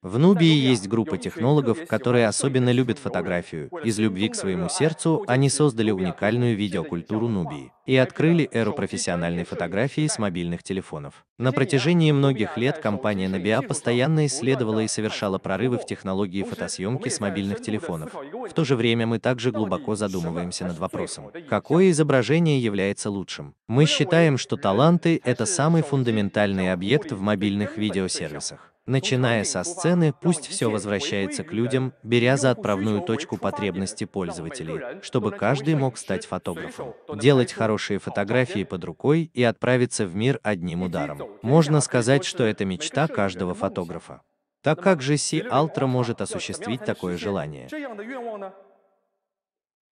В Нубии есть группа технологов, которые особенно любят фотографию. Из любви к своему сердцу они создали уникальную видеокультуру Нубии и открыли эру профессиональной фотографии с мобильных телефонов. На протяжении многих лет компания Nubia постоянно исследовала и совершала прорывы в технологии фотосъемки с мобильных телефонов. В то же время мы также глубоко задумываемся над вопросом, какое изображение является лучшим. Мы считаем, что таланты — это самый фундаментальный объект в мобильных видеосервисах. Начиная со сцены, пусть все возвращается к людям, беря за отправную точку потребности пользователей, чтобы каждый мог стать фотографом, делать хорошие фотографии под рукой и отправиться в мир одним ударом. Можно сказать, что это мечта каждого фотографа. Так как же Си Алтра может осуществить такое желание?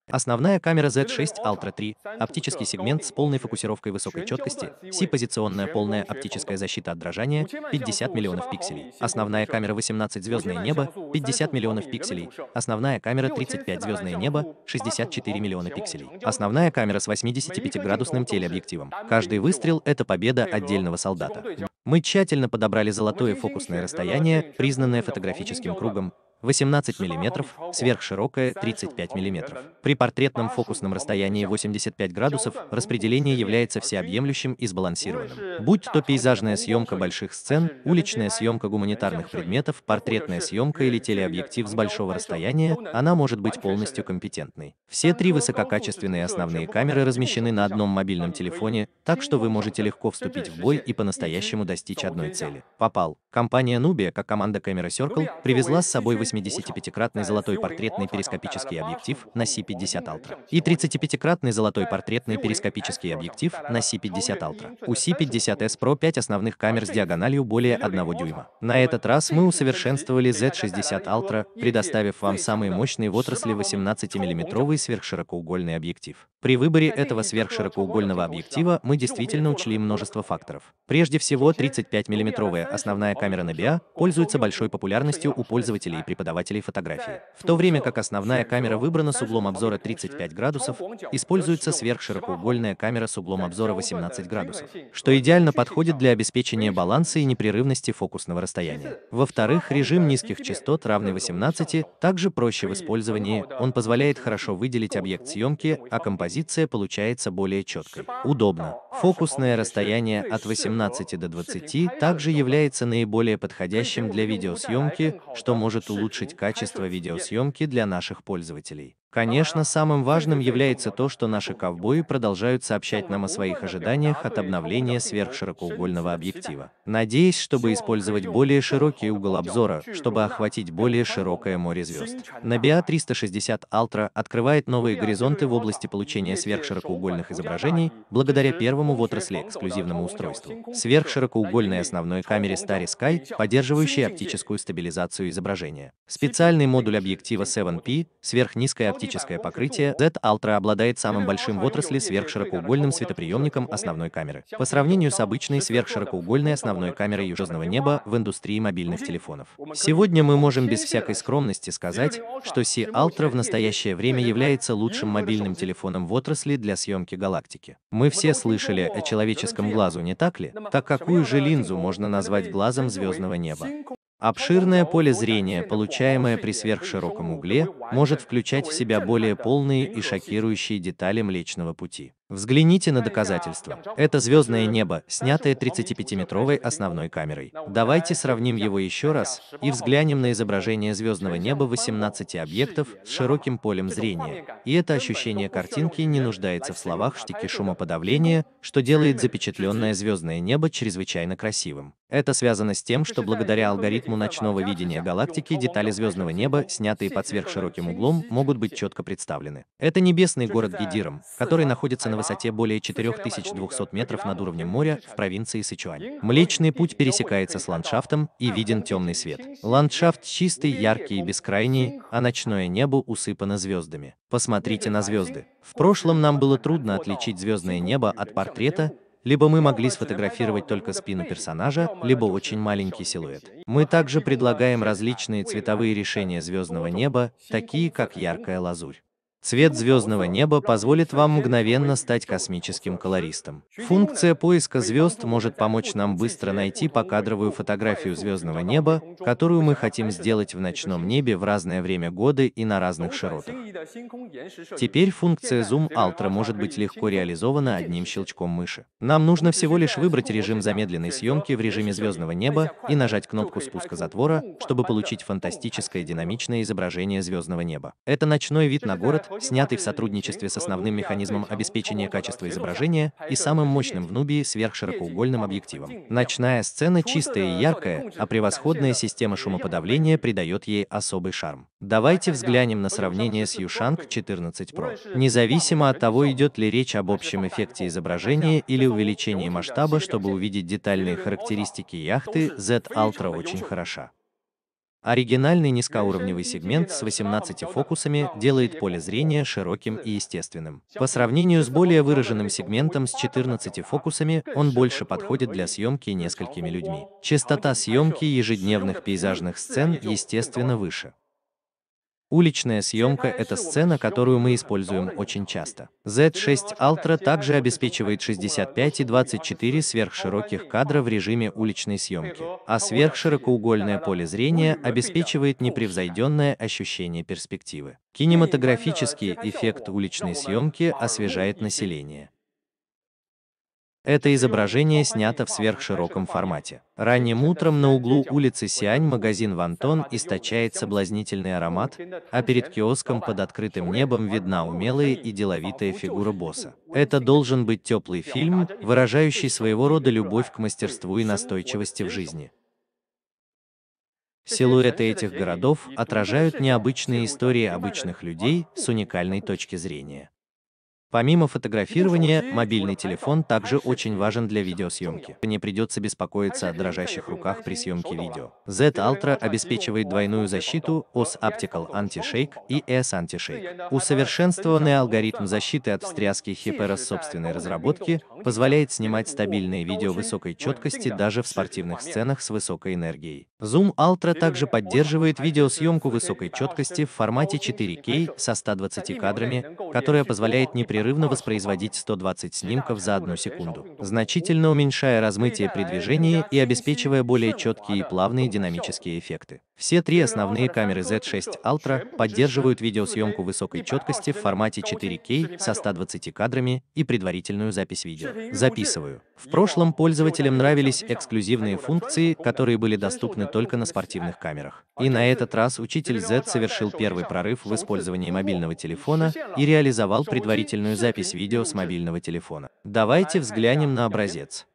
Основная камера Z6 Ultra 3, оптический сегмент с полной фокусировкой высокой четкости, C-позиционная полная оптическая защита от дрожания, 50 миллионов пикселей. Основная камера 18 звездное небо, 50 миллионов пикселей. Основная камера 35 звездное небо, 64 миллиона пикселей. Основная камера с 85-градусным телеобъективом. Каждый выстрел — это победа отдельного солдата. Мы тщательно подобрали золотое фокусное расстояние, признанное фотографическим кругом, 18 мм, сверхширокая 35 мм. При портретном фокусном расстоянии 85 градусов ну, распределение является всеобъемлющим и сбалансированным. Будь то пейзажная съемка больших сцен, уличная съемка гуманитарных предметов, ну, портретная съемка э, или телеобъектив с а большого расстояния, она может быть полностью компетентной. Все три высококачественные основные камеры размещены на одном мобильном телефоне, так что вы можете легко вступить в бой и по-настоящему достичь одной цели. Попал. Компания Nubia, как команда Camera Circle, привезла с собой 85-кратный э, золотой портретный перископический объектив на C50 Ultra и 35-кратный золотой э, портретный перископический э, объектив на C50 Ultra. У C50S Pro 5 основных камер с диагональю более 1 дюйма. На этот раз мы усовершенствовали Z60 Ultra, предоставив вам самые мощные в отрасли 18-миллиметровый сверхширокоугольный объектив. При выборе этого сверхширокоугольного объектива мы действительно учли множество факторов. Прежде всего, 35-миллиметровая основная камера Nebia пользуется большой популярностью у пользователей и преподавателей фотографии. В то время как основная камера выбрана с углом обзора 35 градусов, используется сверхширокоугольная камера с углом обзора 18 градусов, что идеально подходит для обеспечения баланса и непрерывности фокусного расстояния. Во-вторых, режим низких частот, равный 18, также проще в использовании, он позволяет хорошо выделить объект съемки, а композицию позиция получается более четкой. Удобно. А, Фокусное расстояние от 18 до 20 также является наиболее подходящим для видеосъемки, что может улучшить качество видеосъемки для наших пользователей. Конечно, самым важным является то, что наши ковбои продолжают сообщать нам о своих ожиданиях от обновления сверхширокоугольного объектива, Надеюсь, чтобы использовать более широкий угол обзора, чтобы охватить более широкое море звезд. Nabia 360 Ultra открывает новые горизонты в области получения сверхширокоугольных изображений благодаря первому в отрасли эксклюзивному устройству — сверхширокоугольной основной камере Starry Sky, поддерживающей оптическую стабилизацию изображения. Специальный модуль объектива 7P, сверхнизкая оптическая оптическое покрытие, Z-Ultra обладает самым большим в отрасли сверхширокоугольным светоприемником основной камеры. По сравнению с обычной сверхширокоугольной основной камерой южного неба в индустрии мобильных телефонов. Сегодня мы можем без всякой скромности сказать, что C-Ultra в настоящее время является лучшим мобильным телефоном в отрасли для съемки галактики. Мы все слышали о человеческом глазу, не так ли? Так какую же линзу можно назвать глазом звездного неба? Обширное поле зрения, получаемое при сверхшироком угле, может включать в себя более полные и шокирующие детали Млечного Пути. Взгляните на доказательства. Это звездное небо, снятое 35-метровой основной камерой. Давайте сравним его еще раз и взглянем на изображение звездного неба 18 объектов с широким полем зрения. И это ощущение картинки не нуждается в словах штики шумоподавления, что делает запечатленное звездное небо чрезвычайно красивым. Это связано с тем, что благодаря алгоритму ночного видения галактики детали звездного неба, снятые под сверхшироким углом, могут быть четко представлены. Это небесный город Гидиром, который находится на на высоте более 4200 метров над уровнем моря в провинции Сычуань. Млечный путь пересекается с ландшафтом и виден темный свет. Ландшафт чистый, яркий и бескрайний, а ночное небо усыпано звездами. Посмотрите на звезды. В прошлом нам было трудно отличить звездное небо от портрета, либо мы могли сфотографировать только спину персонажа, либо очень маленький силуэт. Мы также предлагаем различные цветовые решения звездного неба, такие как яркая лазурь. Цвет звездного неба позволит вам мгновенно стать космическим колористом. Функция поиска звезд может помочь нам быстро найти покадровую фотографию звездного неба, которую мы хотим сделать в ночном небе в разное время года и на разных широтах. Теперь функция Zoom Ultra может быть легко реализована одним щелчком мыши. Нам нужно всего лишь выбрать режим замедленной съемки в режиме звездного неба и нажать кнопку спуска затвора, чтобы получить фантастическое динамичное изображение звездного неба. Это ночной вид на город, снятый в сотрудничестве с основным механизмом обеспечения качества изображения и самым мощным в Нубии сверхширокоугольным объективом. Ночная сцена чистая и яркая, а превосходная система шумоподавления придает ей особый шарм. Давайте взглянем на сравнение с Юшанг 14 Pro. Независимо от того, идет ли речь об общем эффекте изображения или увеличении масштаба, чтобы увидеть детальные характеристики яхты, Z Ultra очень хороша. Оригинальный низкоуровневый сегмент с 18 фокусами делает поле зрения широким и естественным. По сравнению с более выраженным сегментом с 14 а фокусами, он больше подходит для съемки несколькими людьми. Частота съемки ежедневных пейзажных сцен, естественно, выше. Уличная съемка – это сцена, которую мы используем очень часто. Z6 Ultra также обеспечивает 65 и 24 сверхшироких кадра в режиме уличной съемки, а сверхширокоугольное поле зрения ну, обеспечивает непревзойденное ощущение перспективы. Кинематографический эффект уличной съемки освежает население. Это изображение снято в сверхшироком формате. Ранним утром на углу улицы Сиань магазин Вантон источает соблазнительный аромат, а перед киоском под открытым небом видна умелая и деловитая фигура босса. Это должен быть теплый фильм, выражающий своего рода любовь к мастерству и настойчивости в жизни. Силуэты этих городов отражают необычные истории обычных людей с уникальной точки зрения. Помимо фотографирования, мобильный телефон также очень важен для видеосъемки. Не придется беспокоиться о дрожащих руках при съемке видео. Z-Ultra обеспечивает двойную защиту OS Optical Anti-Shake и S Anti-Shake. Усовершенствованный алгоритм защиты от встряски HIPEROS собственной разработки а позволяет снимать стабильные видео высокой четкости даже в спортивных сценах с высокой энергией. Zoom Ultra также поддерживает видеосъемку высокой четкости в формате 4K со 120 кадрами, которая позволяет непрерывно беспрерывно воспроизводить 120 снимков за одну секунду, значительно уменьшая размытие при движении и обеспечивая более четкие и плавные динамические эффекты. Все три основные камеры Z6 Ultra поддерживают видеосъемку высокой типа, четкости в формате 4 k со 120 кадрами и предварительную запись видео. Записываю. В прошлом пользователям нравились эксклюзивные функции, которые были доступны только на спортивных камерах. А и на этот раз учитель Z совершил первый прорыв в использовании мобильного телефона и реализовал предварительную запись видео с мобильного телефона. Давайте взглянем на образец.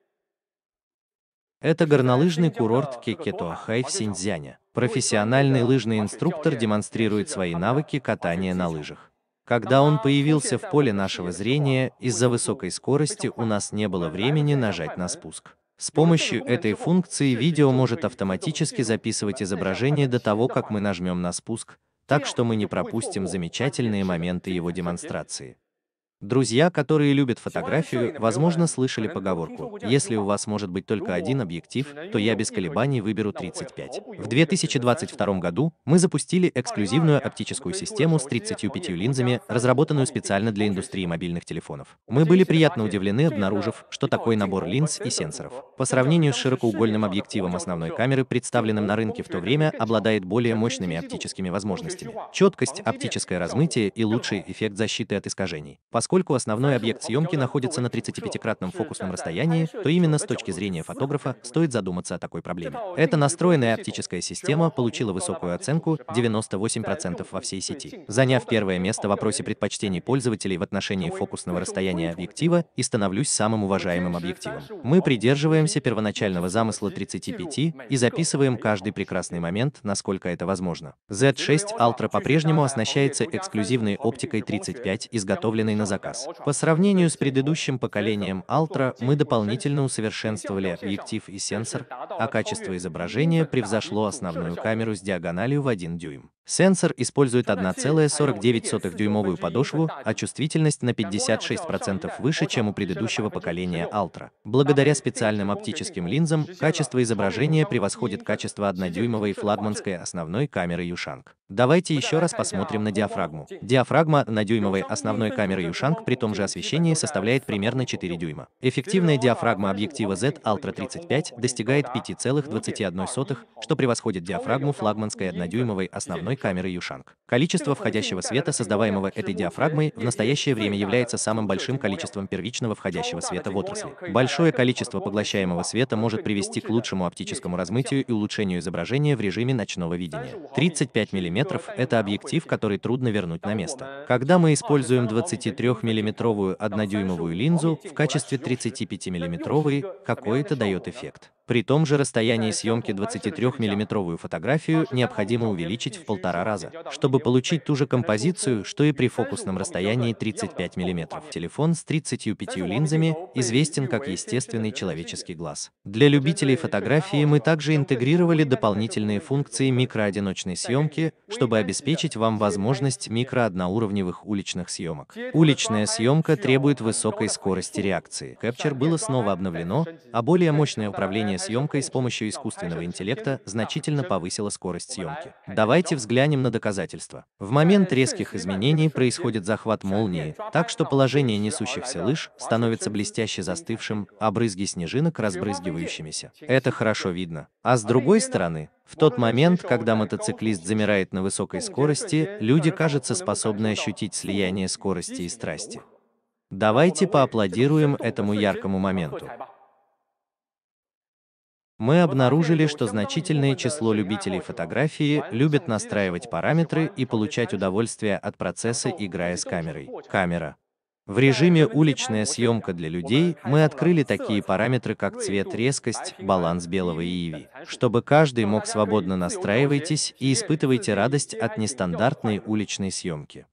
Это горнолыжный курорт Кекетуахай в Синьцзяне. Профессиональный лыжный инструктор демонстрирует свои навыки катания на лыжах. Когда он появился в поле нашего зрения, из-за высокой скорости у нас не было времени нажать на спуск. С помощью этой функции видео может автоматически записывать изображение до того, как мы нажмем на спуск, так что мы не пропустим замечательные моменты его демонстрации. Друзья, которые любят фотографию, возможно, слышали поговорку «Если у вас может быть только один объектив, то я без колебаний выберу 35». В 2022 году мы запустили эксклюзивную оптическую систему с 35 линзами, разработанную специально для индустрии мобильных телефонов. Мы были приятно удивлены, обнаружив, что такой набор линз и сенсоров, по сравнению с широкоугольным объективом основной камеры, представленным на рынке в то время, обладает более мощными оптическими возможностями. Четкость, оптическое размытие и лучший эффект защиты от искажений, поскольку Поскольку основной объект съемки находится на 35-кратном фокусном расстоянии, то именно с точки зрения фотографа стоит задуматься о такой проблеме. Эта настроенная оптическая система получила высокую оценку 98% а? во всей сети, ну заняв первое место в вопросе предпочтений пользователей в отношении фокусного расстояния объектива и становлюсь самым уважаемым объективом. Мы придерживаемся первоначального замысла 35 и записываем каждый прекрасный момент, насколько это возможно. Z6 Ultra по-прежнему оснащается эксклюзивной оптикой 35, изготовленной на заказ заказ. По сравнению с предыдущим поколением Ultra, мы дополнительно усовершенствовали объектив и сенсор, а качество изображения превзошло основную камеру с диагональю в 1 дюйм. Сенсор использует 1,49-дюймовую подошву, а чувствительность на 56% выше, чем у предыдущего поколения Ultra. Благодаря специальным оптическим линзам, качество изображения превосходит качество 1-дюймовой флагманской основной камеры Юшанг. Давайте еще раз посмотрим «А, на ну диафрагму. Диафрагма на дюймовой основной камеры Юшанг при том же освещении составляет примерно 4 дюйма. Эффективная диафрагма объектива Z Ultra 35 достигает 5,21, ну что превосходит диафрагму флагманской 1-дюймовой основной камеры Юшанг. Количество входящего света, создаваемого этой диафрагмой, в настоящее время является самым большим количеством первичного входящего света в отрасли. Большое количество поглощаемого света может привести к лучшему оптическому размытию и улучшению изображения в режиме ночного видения. 35 мм — это объектив, который трудно вернуть на место. Э, Когда мы а, используем 23-миллиметровую однодюймовую линзу в качестве 35-миллиметровой, какой это дает эффект? При том же расстоянии съемки 23-миллиметровую фотографию необходимо увеличить в полтора раза, чтобы получить ту же композицию, что и при фокусном расстоянии 35 мм. Телефон с 35 ну, линзами известен как естественный человеческий глаз. Для любителей фотографии мы также интегрировали дополнительные функции микроодиночной съемки, чтобы обеспечить вам возможность микроодноуровневых уличных съемок. Уличная съемка требует высокой скорости реакции. Кэпчер было а снова обновлено, а более мощное управление съемкой с помощью искусственного интеллекта значительно повысила скорость съемки. Давайте взглянем на доказательства. В момент резких изменений происходит захват молнии, так что положение несущихся лыж становится блестяще застывшим, а брызги снежинок разбрызгивающимися. Это хорошо видно. А с другой стороны, в тот момент, когда мотоциклист замирает на высокой скорости, люди, кажется, способны ощутить слияние скорости и страсти. Давайте поаплодируем этому яркому моменту мы обнаружили, что значительное число любителей фотографии любят настраивать параметры и получать удовольствие от процесса, играя с камерой. Камера. В режиме «Уличная съемка для людей» мы открыли такие параметры, как цвет, резкость, баланс белого и иви. Чтобы каждый мог свободно настраивайтесь и испытывайте радость от нестандартной уличной съемки.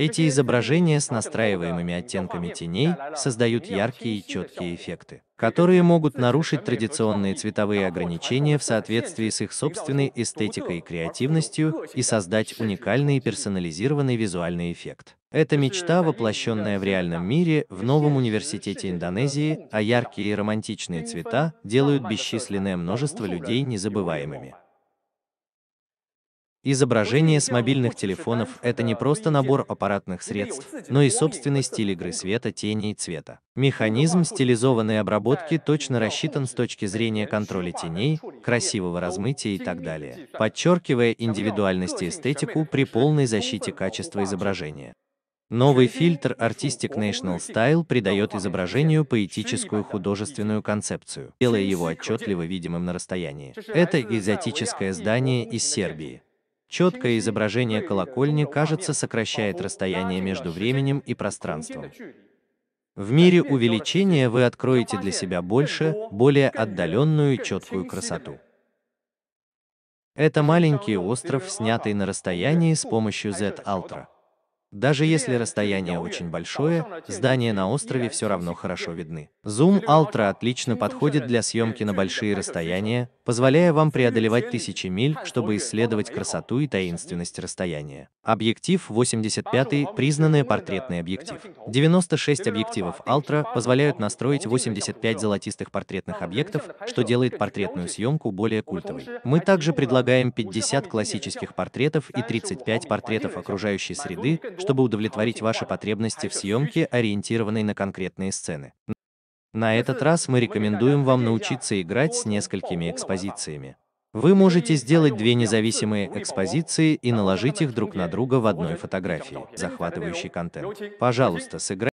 Эти изображения с настраиваемыми оттенками теней создают яркие и четкие эффекты, которые могут нарушить традиционные цветовые ограничения в соответствии с их собственной эстетикой и креативностью и создать уникальный и персонализированный визуальный эффект. Это мечта, воплощенная в реальном мире в новом университете Индонезии, а яркие и романтичные цвета делают бесчисленное множество людей незабываемыми. Изображение с мобильных телефонов – это не просто набор аппаратных средств, но и собственный стиль игры света, тени и цвета. Механизм стилизованной обработки точно рассчитан с точки зрения контроля теней, ну, красивого ну, размытия и так далее, подчеркивая индивидуальность и эстетику при полной защите качества изображения. Новый фильтр Artistic National Style придает изображению поэтическую художественную концепцию, делая его отчетливо видимым на расстоянии. Это экзотическое здание из Сербии, Четкое изображение колокольни, кажется, сокращает расстояние между временем и пространством. В мире увеличения вы откроете для себя больше, более отдаленную и четкую красоту. Это маленький остров, снятый на расстоянии с помощью Z-Ultra. Даже если расстояние очень большое, здания на острове все равно хорошо видны. Zoom Ultra отлично подходит для съемки на большие расстояния, позволяя вам преодолевать тысячи миль, чтобы исследовать красоту и таинственность расстояния. Объектив 85 признанный портретный объектив. 96 объективов Ultra позволяют настроить 85 золотистых портретных объектов, что делает портретную съемку более культовой. Мы также предлагаем 50 классических портретов и 35 портретов окружающей среды, чтобы удовлетворить ваши потребности в съемке, ориентированной на конкретные сцены. На этот раз мы рекомендуем вам научиться играть с несколькими экспозициями. Вы можете сделать две независимые экспозиции и а наложить их друг на друга в одной фотографии. Захватывающий контент. Пожалуйста, сыграйте.